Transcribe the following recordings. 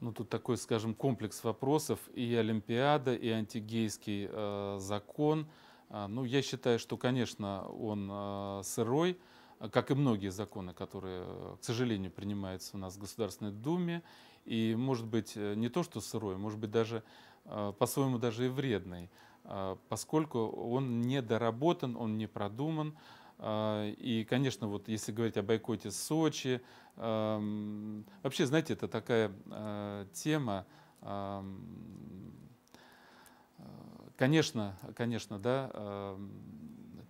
ну, тут такой, скажем, комплекс вопросов и Олимпиада, и антигейский э, закон. А, ну, я считаю, что, конечно, он э, сырой, как и многие законы, которые, к сожалению, принимаются у нас в Государственной Думе. И, может быть, э, не то, что сырой, может быть, даже э, по-своему даже и вредный, э, поскольку он не доработан, он не продуман. А, и, конечно, вот если говорить о бойкоте Сочи, вообще, знаете, это такая а, тема, конечно, конечно, да,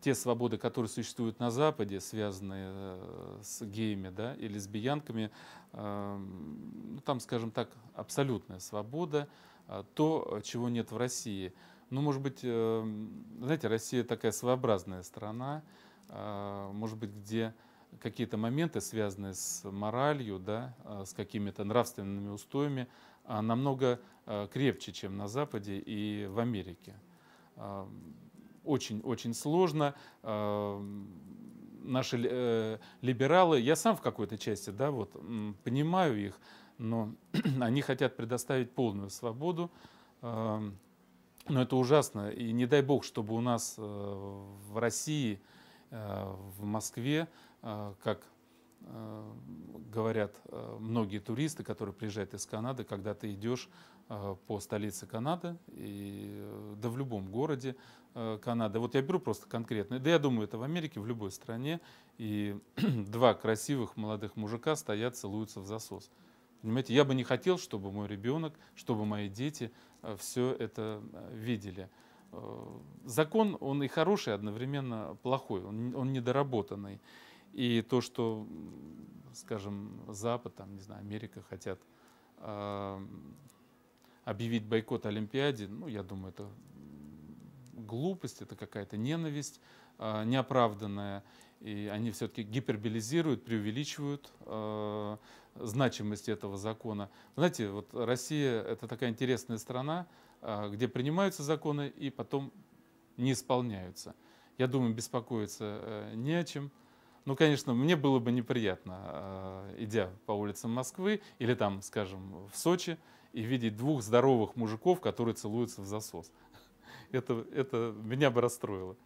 те свободы, которые существуют на Западе, связанные э, с геями да, или лесбиянками, ну, там, скажем так, абсолютная свобода, а, то, чего нет в России – ну, может быть, э, знаете, Россия такая своеобразная страна, а, может быть, где какие-то моменты, связанные с моралью, да, а, с какими-то нравственными устоями, а, намного крепче, чем на Западе и в Америке. Очень-очень сложно. Наши э, либералы, я сам в какой-то части, да, вот, понимаю их, но они хотят предоставить полную свободу но это ужасно. И не дай бог, чтобы у нас э, в России, э, в Москве, э, как говорят многие туристы, которые приезжают из Канады, когда ты идешь по столице Канады, и, да в любом городе Канады. Вот я беру просто конкретно, да я думаю, это в Америке, в любой стране, и два красивых молодых мужика стоят, целуются в засос. Понимаете, я бы не хотел, чтобы мой ребенок, чтобы мои дети э, все это э, видели. Э, закон, он и хороший, одновременно плохой, он, он недоработанный. И то, что, скажем, Запад, там, не знаю, Америка хотят э, объявить бойкот Олимпиаде, ну, я думаю, это глупость, это какая-то ненависть э, неоправданная. И они все-таки гиперболизируют, преувеличивают э, значимости этого закона. Знаете, вот Россия — это такая интересная страна, а, где принимаются законы и потом не исполняются. Я думаю, беспокоиться э, не о чем. Ну, конечно, мне было бы неприятно, а, идя по улицам Москвы или там, скажем, в Сочи, и видеть двух здоровых мужиков, которые целуются в засос. Это, это меня бы расстроило.